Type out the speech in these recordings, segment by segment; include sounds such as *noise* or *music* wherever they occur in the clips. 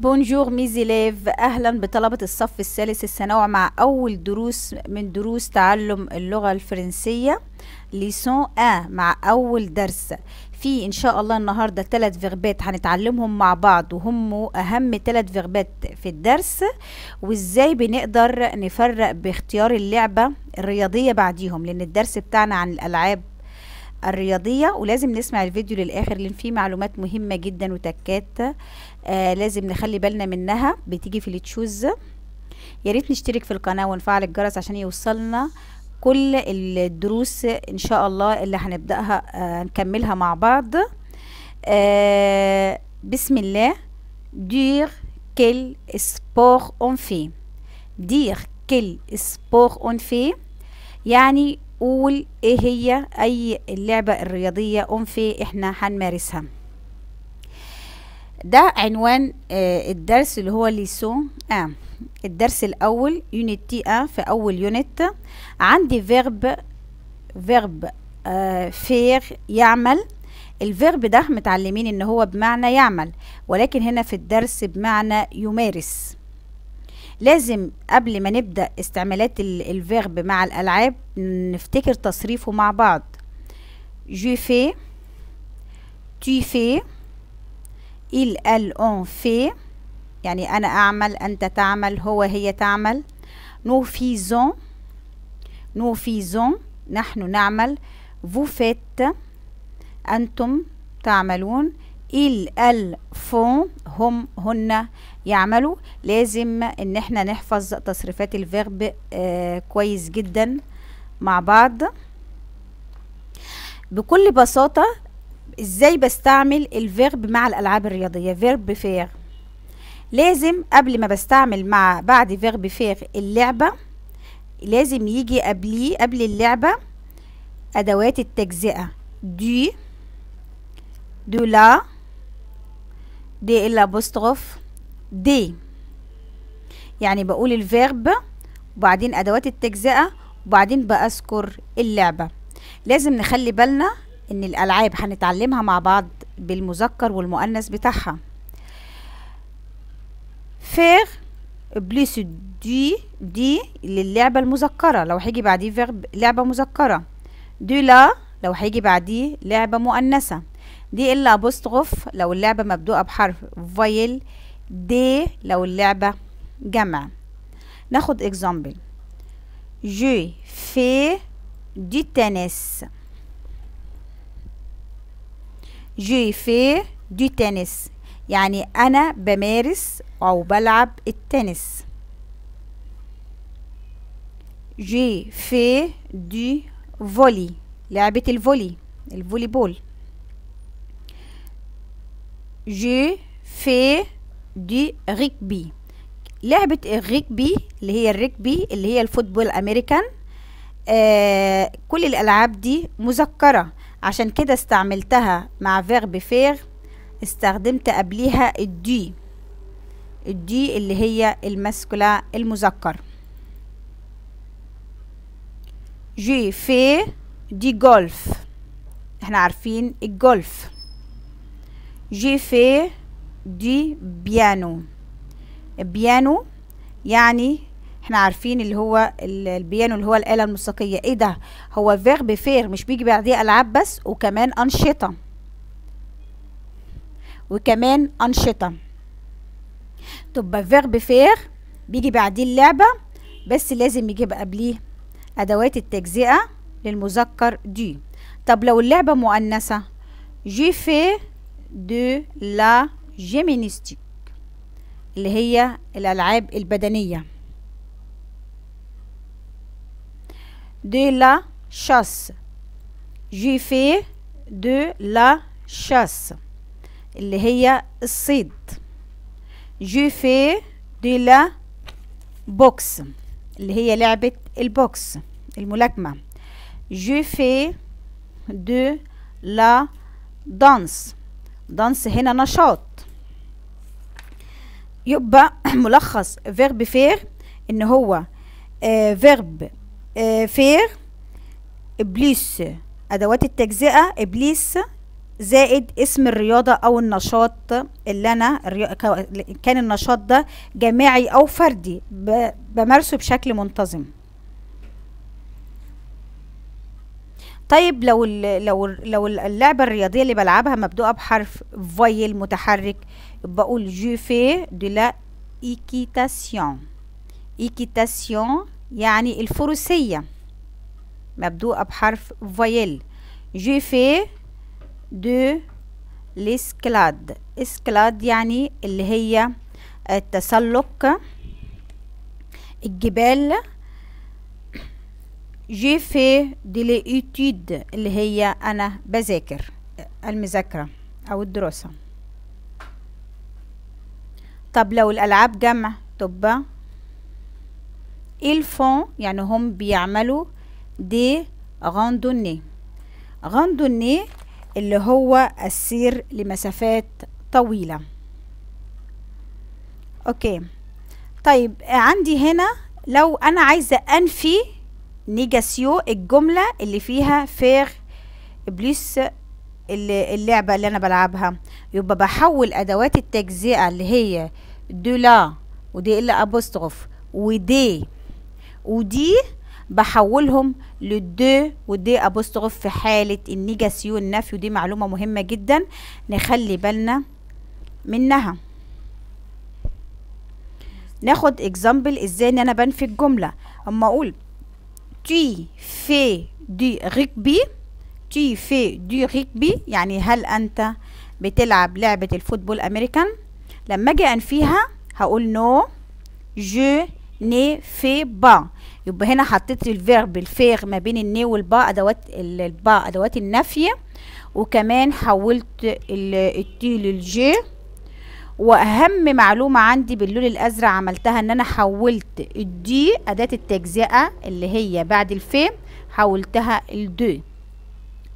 بونجور ميزيليف اهلا بطلبة الصف الثالث الثانوي مع اول دروس من دروس تعلم اللغة الفرنسية ليسون ان مع اول درس في ان شاء الله النهارده ثلاث فيربات هنتعلمهم مع بعض وهم اهم ثلاث فيربات في الدرس وازاي بنقدر نفرق باختيار اللعبة الرياضية بعديهم لان الدرس بتاعنا عن الالعاب الرياضية ولازم نسمع الفيديو للآخر لأن فيه معلومات مهمة جدا وتكات آه لازم نخلي بالنا منها بتيجي في التشوز يا ريت نشترك في القناة ونفعل الجرس عشان يوصلنا كل الدروس إن شاء الله اللي هنبدأها آه نكملها مع بعض آه بسم الله دير كل سبور اون في دير كل سبور اون في يعني نقول ايه هي اي اللعبة الرياضية أنفي احنا هنمارسها ده عنوان آه الدرس اللي هو ليسون آه الدرس الأول يونت تي آه في أول يونت عندي فيرب فيرب آه فير يعمل الفيرب ده متعلمين ان هو بمعنى يعمل ولكن هنا في الدرس بمعنى يمارس لازم قبل ما نبدأ استعمالات الفيرب مع الألعاب نفتكر تصريفه مع بعض je في تو في إل أل أون في يعني أنا أعمل أنت تعمل هو هي تعمل زون نو في زون نحن نعمل فو فيت أنتم تعملون إل ال فون هم هن يعملوا لازم ان احنا نحفظ تصريفات الفيرب آه كويس جدا مع بعض بكل بساطة ازاي بستعمل الفيرب مع الالعاب الرياضية فيرب فير لازم قبل ما بستعمل مع بعد فيرب فير اللعبة لازم يجي قبلي قبل اللعبة أدوات التجزئة دي دولا دي ال apostrophe دي يعني بقول الفيرب وبعدين ادوات التجزئه وبعدين بأذكر اللعبه لازم نخلي بالنا ان الالعاب هنتعلمها مع بعض بالمذكر والمؤنث بتاعها فير بليس دي دي للعبه المذكره لو هيجي بعديه فيرب لعبه مذكره دي لا لو هيجي بعديه لعبه مؤنثه دي إلا أبوستغوف لو اللعبة مبدوءة بحرف فايل دي لو اللعبة جمع ناخد اكزامبل جو في دي تنس جو في دي تنس يعني أنا بمارس أو بلعب التنس جي في دي فولي لعبة الفولي الفولي بول جو في دي ريكبي لعبة الريكبي اللي هي الريكبي اللي هي الفوتبول امريكان آه كل الالعاب دي مذكرة عشان كده استعملتها مع فيرب فير استخدمت قبليها الدي الدي اللي هي المسكولة المذكر جي في دي جولف احنا عارفين الجولف جي في دي بيانو بيانو يعني احنا عارفين اللي هو البيانو اللي هو الآلة الموسيقية ايه ده هو فيرب فير مش بيجي بعديه ألعاب بس وكمان أنشطة وكمان أنشطة تبقى فيرب فير بيجي بعديه اللعبة بس لازم يجيب قبليه أدوات التجزئة للمذكر دي طب لو اللعبة مؤنثة جي في دو لا جيمينيستيك اللي هي الألعاب البدنية دو لا شاس جي في دو لا شاس اللي هي الصيد جي في دو لا بوكس اللي هي لعبة البوكس الملاكمة جي في دو لا دانس دانس هنا نشاط يبقى ملخص فيرب فير ان هو فيرب آه، آه، فير ابليس ادوات التجزئه ابليس زائد اسم الرياضة أو النشاط اللي أنا كان النشاط ده جماعي أو فردي بمارسه بشكل منتظم طيب لو الـ لو الـ لو اللعبه الرياضيه اللي بلعبها مبدوءه بحرف فويل متحرك بقول جو في دو لا ايكيتاسيون ايكيتاسيون يعني الفروسيه مبدوءه بحرف فويل جو في دو الاسكلاد اسكلاد يعني اللي هي التسلق الجبال جي في دي ليتيد اللي هي انا بذاكر المذاكره او الدراسه طب لو الالعاب جمع تبقى الفون يعني هم بيعملوا دي غاندوني غاندوني اللي هو السير لمسافات طويلة اوكي طيب عندي هنا لو انا عايزة انفي نيجاسيو الجملة اللي فيها فير بليس اللعبة اللي أنا بلعبها يبقى بحول أدوات التجزئة اللي هي دولا ودي إلا أبوستروف ودي ودي بحولهم للدو ودي أبوستروف في حالة النيجاسيو النفي ودي معلومة مهمة جدا نخلي بالنا منها ناخد اكزامبل ازاي ان انا بنفي الجمله اما اقول tu fais du rugby tu fais du rugby يعني هل أنت بتلعب لعبة الفوتبول أمريكان لما أجي أنفيها هقول نو je ne fais pas يبقى هنا حطيت الفيرب الفيغ ما بين الني والبا أدوات البا أدوات النفي وكمان حولت التي للجي واهم معلومه عندي باللون الازرق عملتها ان انا حولت الدي اداه التجزئه اللي هي بعد الفي حولتها الدو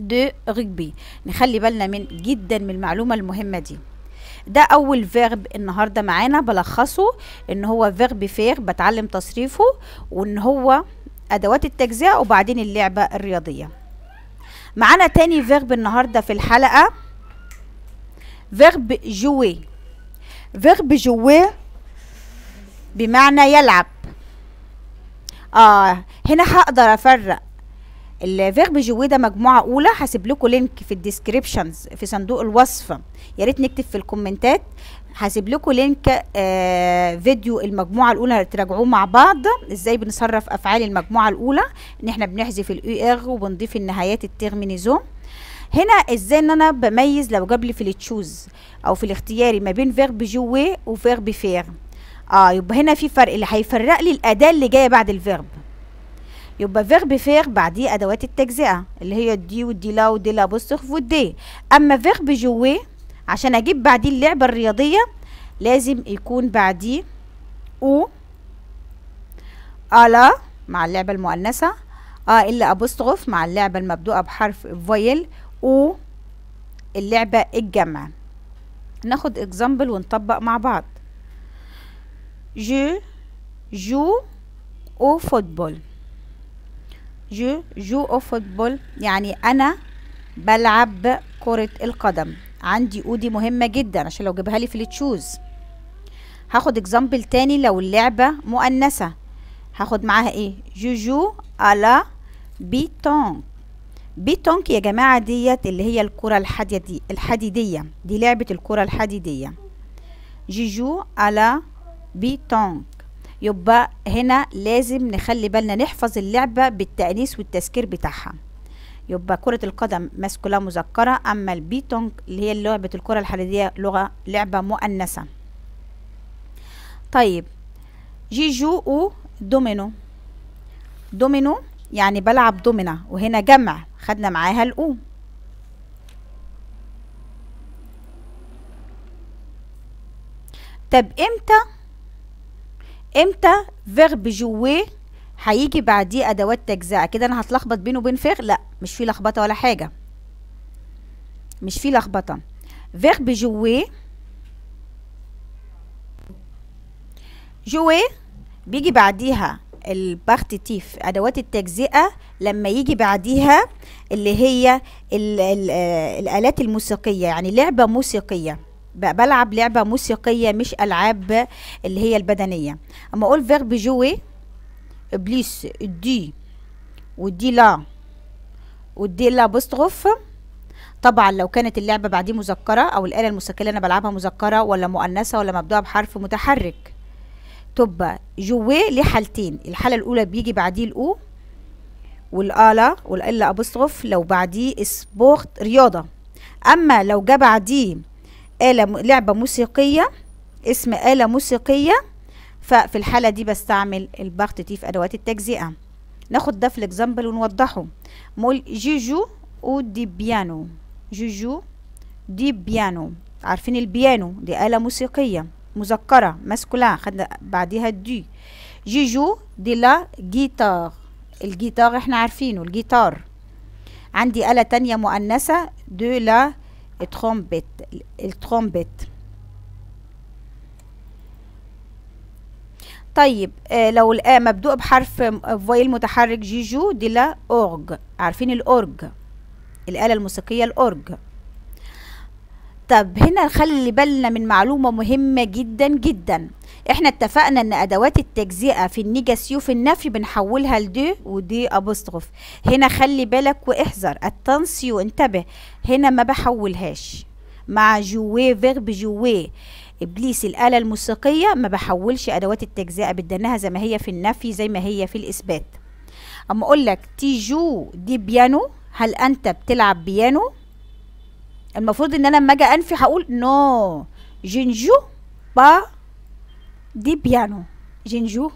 دو ركبي نخلي بالنا من جدا من المعلومه المهمه دي ده اول فيرب النهارده معانا بلخصه ان هو فيرب فير بتعلم تصريفه وان هو ادوات التجزئه وبعدين اللعبه الرياضيه معانا تاني فيرب النهارده في الحلقه فيرب جوي فيرب جواه بمعنى يلعب اه هنا هقدر افرق الفيرب جوي ده مجموعه اولى هسيب لكم لينك في الديسكريبشنز في صندوق الوصف يا ريت نكتب في الكومنتات هسيب لكم لينك آه فيديو المجموعه الاولى تراجعوه مع بعض ازاي بنصرف افعال المجموعه الاولى ان احنا بنحذف الاي ار e وبنضيف النهايات التيرمينيزون هنا ازاي ان انا بميز لو جاب لي في التشوز او في الاختياري ما بين فيرب جوي وفيرب فير اه يبقى هنا في فرق اللي هيفرق لي الاداه اللي جايه بعد الفيرب يبقى فيرب فير بعديه ادوات التجزئه اللي هي الدي والدي لا ودي لا بوستخ والدي اما فيرب جوي عشان اجيب بعديه اللعبه الرياضيه لازم يكون بعديه او الا مع اللعبه المؤنثه اه الا ابوستروف مع اللعبه المبدوءه بحرف فويل او اللعبة الجمع ناخد اكزامبل ونطبق مع بعض جو جو او فوتبول جو جو او فوتبول يعني انا بلعب كرة القدم عندي او دي مهمة جدا عشان لو جابها لي في التشوز هاخد اكزامبل تاني لو اللعبة مؤنثة هاخد معاها ايه جو جو الا بيتونك بيتونك يا جماعة ديت اللي هي الكرة الحديدية الحديدية دي لعبة الكرة الحديدية جيجو على بيتونك يبقى هنا لازم نخلي بالنا نحفظ اللعبة بالتأنيث والتذكير بتاعها يبقى كرة القدم ماسكولة مذكرة أما البيتونك اللي هي لعبة الكرة الحديدية لغة لعبة مؤنثة طيب جيجو و دومينو دومينو يعني بلعب دومنا وهنا جمع خدنا معاها الأو طب امتى امتى فيرب جوي هيجي بعديه ادوات تجزئه كده انا هتلخبط بينه وبين فيغ لا مش في لخبطه ولا حاجه مش في لخبطه فيرب جوي جوي بيجي بعديها البخت تيف ادوات التجزئه لما يجي بعديها اللي هي الـ الـ الالات الموسيقيه يعني لعبه موسيقيه بلعب لعبه موسيقيه مش العاب اللي هي البدنيه اما اقول فيرب جوي بليس دي ودي لا ودي لا بستغف طبعا لو كانت اللعبه بعديه مذكره او الاله الموسيقيه اللي انا بلعبها مذكره ولا مؤنثه ولا مبدوعه بحرف متحرك تبقى جواه ليه حالتين الحاله الاولى بيجي بعديه الاو والالا والالا ابوستروف لو بعديه سبورت رياضه اما لو جه بعديه آلة لعبة موسيقية اسم آلة موسيقية ففي الحالة دي بستعمل البخت تي في أدوات التجزئة ناخد ده في الاكزامبل ونوضحه مول جيجو او دي بيانو جيجو دي بيانو عارفين البيانو دي آلة موسيقية مذكرة ماسكولان خدنا بعديها دي جيجو دي لا جيتار الجيتار احنا عارفينه الجيتار عندي آلة تانية مؤنثة دو لا ترومبيت الترومبيت طيب آه لو الآ مبدوء بحرف فويل متحرك جيجو دي لا أورج عارفين الأورج الآلة الموسيقية الأورج طب هنا نخلي بالنا من معلومة مهمة جدا جدا احنا اتفقنا ان ادوات التجزئة في النيجا في النفي بنحولها لدي ودي ابوستروف هنا خلي بالك واحذر التنسيو انتبه هنا ما بحولهاش مع جوي فيرب جوي ابليس الاله الموسيقيه ما بحولش ادوات التجزئه بدناها زي ما هي في النفي زي ما هي في الاثبات اما اقول لك تيجو دي بيانو هل انت بتلعب بيانو المفروض ان انا لما اجي انفي هقول نو جينجو با دي بيانو جينجو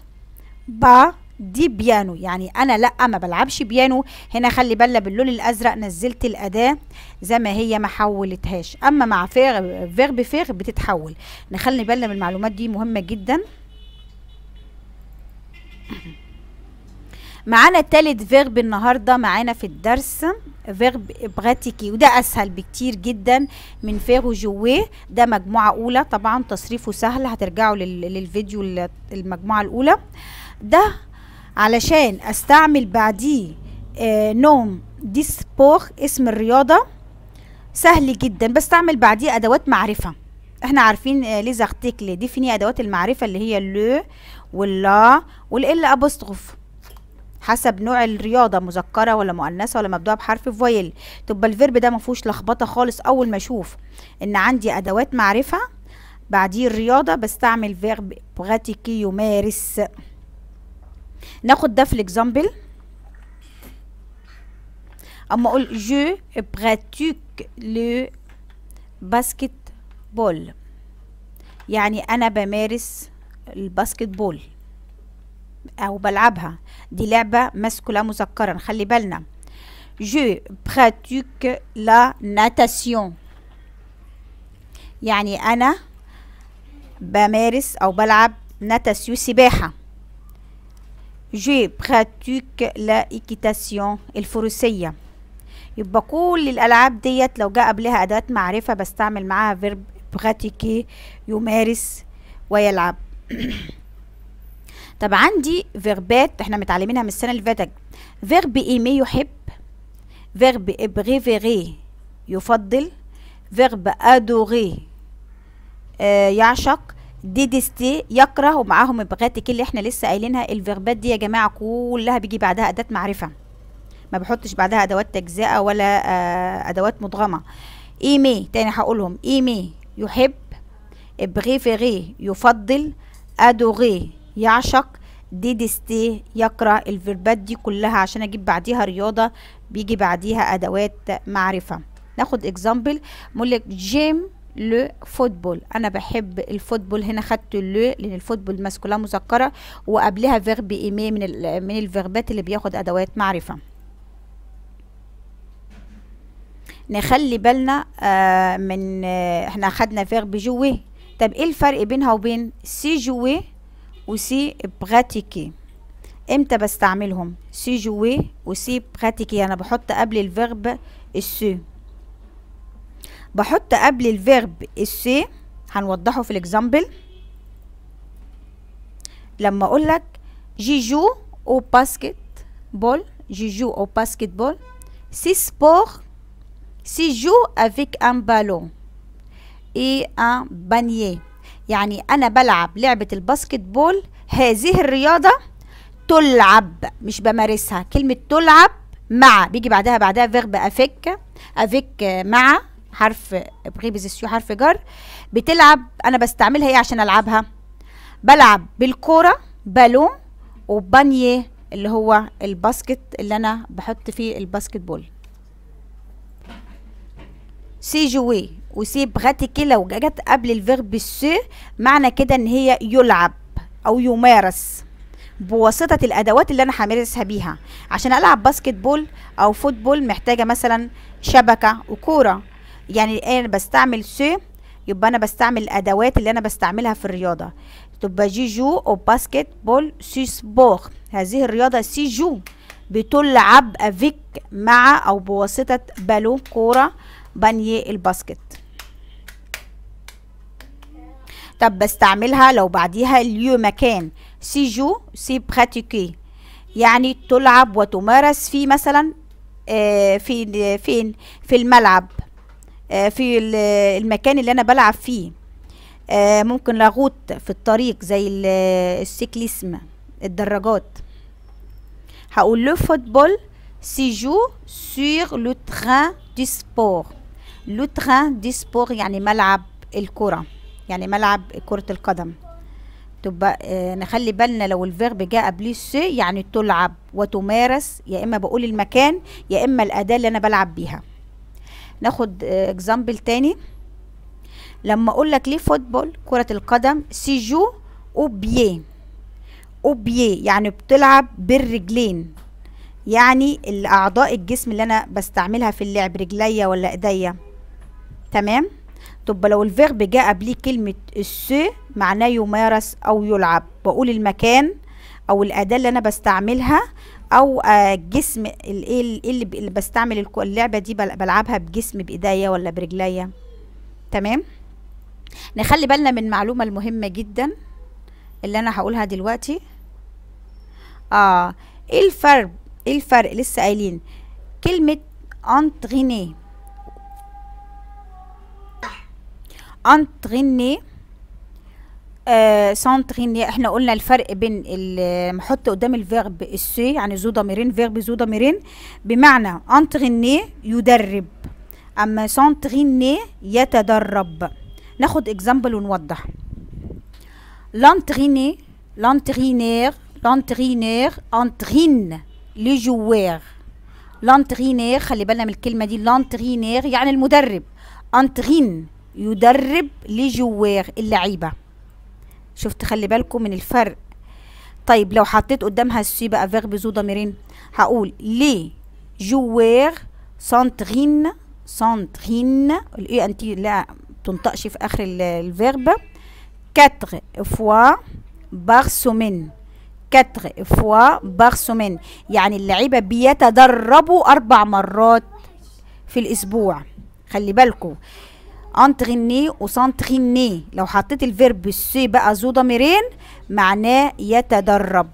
با دي بيانو يعني انا لا ما بلعبش بيانو هنا خلي بالنا باللون الازرق نزلت الاداه زي ما هي ما حولتهاش اما مع فيغ فيرب فيغ بتتحول نخلي بالنا من المعلومات دي مهمه جدا معانا تالت فيرب النهارده معانا في الدرس فيرب براتيكي وده اسهل بكتير جدا من فيرو جوي ده مجموعه اولى طبعا تصريفه سهل هترجعوا للفيديو المجموعه الاولى ده علشان استعمل بعديه آه نوم سبور اسم الرياضه سهل جدا بستعمل بعديه ادوات معرفه احنا عارفين آه ليزارتيكل ديفيني ادوات المعرفه اللي هي لو واللا والال ابوستروف حسب نوع الرياضه مذكره ولا مؤنثه ولا مبدوءه بحرف فويل تبقى الفيرب ده ما فيهوش لخبطه خالص اول ما اشوف ان عندي ادوات معرفه بعديه الرياضه بستعمل فيرب براتيكي يمارس ناخد ده في الاكزامبل اما اقول جو براتيك لو باسكت بول يعني انا بمارس الباسكت بول أو بلعبها دي لعبة مسكولا مذكرا خلي بالنا جو براتيك لا ناتاسيون يعني أنا بمارس أو بلعب ناتاسيو سباحة جو براتيك لا ايكيتاسيون الفروسية يبقى كل الألعاب ديت لو جاء قبلها أداة معرفة بستعمل معاها فيرب براتيكي يمارس ويلعب *clears throat* طب عندي فيربات احنا متعلمينها من السنه اللي فاتت فيرب ايمي يحب فيرب ابريفيري يفضل فيرب ادوري آه، يعشق ديديستي يكره ومعاهم ابغاتك اللي احنا لسه قايلينها الفيربات دي يا جماعه كلها بيجي بعدها اداه معرفه ما بحطش بعدها ادوات تجزئه ولا آه، ادوات مدغمه ايمي تاني هقولهم ايمي يحب ابغيفيري يفضل ادوري يعشق ديدستي يقرأ الفيربات دي كلها عشان أجيب بعديها رياضة بيجي بعديها أدوات معرفة ناخد اكزامبل مولك جيم لو فوتبول انا بحب الفوتبول هنا خدت لو لان الفوتبول ماسكولا مذكره وقبلها فيرب ايمي من من الفيربات اللي بياخد ادوات معرفه نخلي بالنا آه من آه احنا خدنا فيرب جوي طب ايه الفرق بينها وبين سي جوي وسي براتيكي امتى بستعملهم سي جوي وسي براتيكي انا بحط قبل الفيرب السي بحط قبل الفيرب السي هنوضحه في الاكزامبل لما اقول لك جي جو او باسكت بول جي جو او باسكت بول سي سبور سي جو افيك ان بالون اي ان بانيه يعني أنا بلعب لعبة الباسكت بول هذه الرياضة تلعب مش بمارسها كلمة تلعب مع بيجي بعدها بعدها فيرب افيك افيك مع حرف بريبزيسيو حرف جر بتلعب أنا بستعملها إيه عشان ألعبها بلعب بالكورة بالون وبانيه اللي هو الباسكت اللي أنا بحط فيه الباسكت بول سي جوي براتيكي لو جت قبل الفيرب سي معنى كده ان هي يلعب او يمارس بواسطة الأدوات اللي أنا همارسها بيها عشان ألعب باسكت بول أو فوتبول محتاجة مثلا شبكة وكورة يعني أنا بستعمل سي يبقى أنا بستعمل الأدوات اللي أنا بستعملها في الرياضة تبقى جي جو أو باسكت بول سي سبور هذه الرياضة سي جو بتلعب أفيك مع أو بواسطة بالون كورة بانيه الباسكت طب بستعملها لو بعديها اليو مكان جو سي براتيكي يعني تلعب وتمارس في مثلا آه، في فين في الملعب آه، في المكان اللي انا بلعب فيه آه، ممكن لاغوت في الطريق زي السيكليسم الدراجات هقول لو فوتبول سي جو سور لو تران دي سبور لو تران دي سبور يعني ملعب الكره يعني ملعب كرة القدم تبقى آه، نخلي بالنا لو الفيرب جاء قبليه سي يعني تلعب وتمارس يا اما بقول المكان يا اما الاداه اللي انا بلعب بيها ناخد اكزامبل آه، تاني لما اقول لك ليه فوتبول كره القدم سيجو او بيه او بيه يعني بتلعب بالرجلين يعني الاعضاء الجسم اللي انا بستعملها في اللعب رجليا ولا ايديا تمام طب لو الفيرب جاء قبليه كلمة السي معناه يمارس أو يلعب بقول المكان أو الأداة اللي أنا بستعملها أو آه، جسم إيه إيه اللي بستعمل اللعبة دي بلعبها بجسم بإيديا ولا برجليا تمام نخلي بالنا من معلومة المهمة جدا اللي أنا هقولها دلوقتي آه إيه الفرق إيه الفرق لسه قايلين كلمة انتغيني انتريني آه سانتريني احنا قلنا الفرق بين المحط قدام الفيرب السي يعني زو ضميرين فيرب زو ضميرين بمعنى انتريني يدرب اما سانتريني يتدرب ناخد اكزامبل ونوضح لانتريني لانترينير لانترينير انترين لي جوير لانترينير خلي بالنا من الكلمه دي لانترينير يعني المدرب انترين يدرب لجوار اللعيبه شفت خلي بالكم من الفرق طيب لو حطيت قدامها السي بقى فيرب زو ضميرين هقول لي جوار سانترين سانترين الاي تي لا تنطقش في اخر الفيرب كاتر فوا بار سومين كاتر فوا بار سومين يعني اللعيبه بيتدربوا اربع مرات في الاسبوع خلي بالكم انتريني وسانتريني لو حطيت الفيرب سي بقى ذو ضميرين معناه يتدرب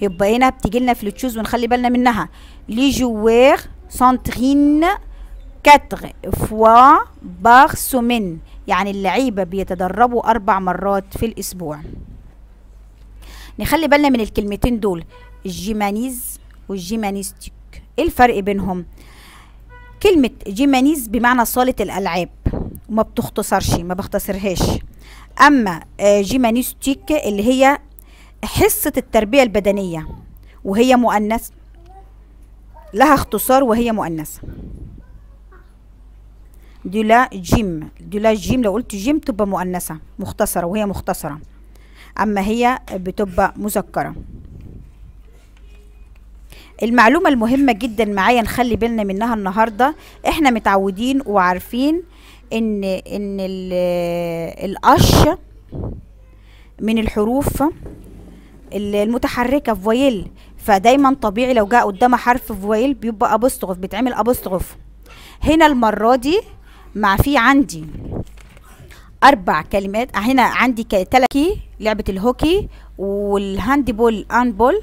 يبقى هنا بتيجي لنا فلوتشوز ونخلي بالنا منها لي جوير سانترين كاتر فوا باغ سومين يعني اللعيبه بيتدربوا اربع مرات في الاسبوع نخلي بالنا من الكلمتين دول الجيمانيز والجيمانيستيك ايه الفرق بينهم كلمة جيمانيز بمعنى صالة الألعاب وما بتختصرش ما بختصرهاش أما جيمانيستيك آه، اللي هي حصة التربية البدنية وهي مؤنث لها اختصار وهي مؤنثة دي لا جيم دي لا جيم لو قلت جيم تبقى مؤنثة مختصرة وهي مختصرة أما هي بتبقى مذكرة المعلومة المهمة جدا معايا نخلي بالنا منها النهاردة احنا متعودين وعارفين ان ان القش من الحروف المتحركة فويل فدايما طبيعي لو جاء قدامها حرف فويل بيبقى ابوستروف بيتعمل ابوستروف هنا المرة دي مع في عندي اربع كلمات هنا عندي تلكي لعبه الهوكي والهاندبول انبول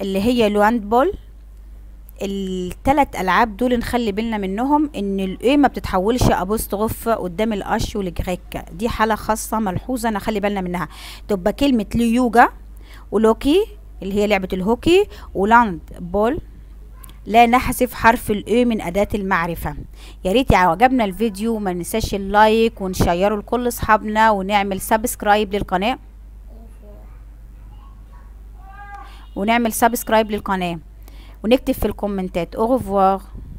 اللي هي الواند بول التلات العاب دول نخلي بالنا منهم ان الايه ما بتتحولش غف قدام الاش والجريك دي حاله خاصه ملحوظه نخلي بالنا منها تبقى كلمه ليوجا ولوكي اللي هي لعبه الهوكي ولاند بول لا نحذف حرف الاي من اداه المعرفه يا ريت عجبنا الفيديو ما ننساش اللايك ونشيره لكل اصحابنا ونعمل سبسكرايب للقناه ونعمل سبسكرايب للقناه ونكتب في الكومنتات اوغفوار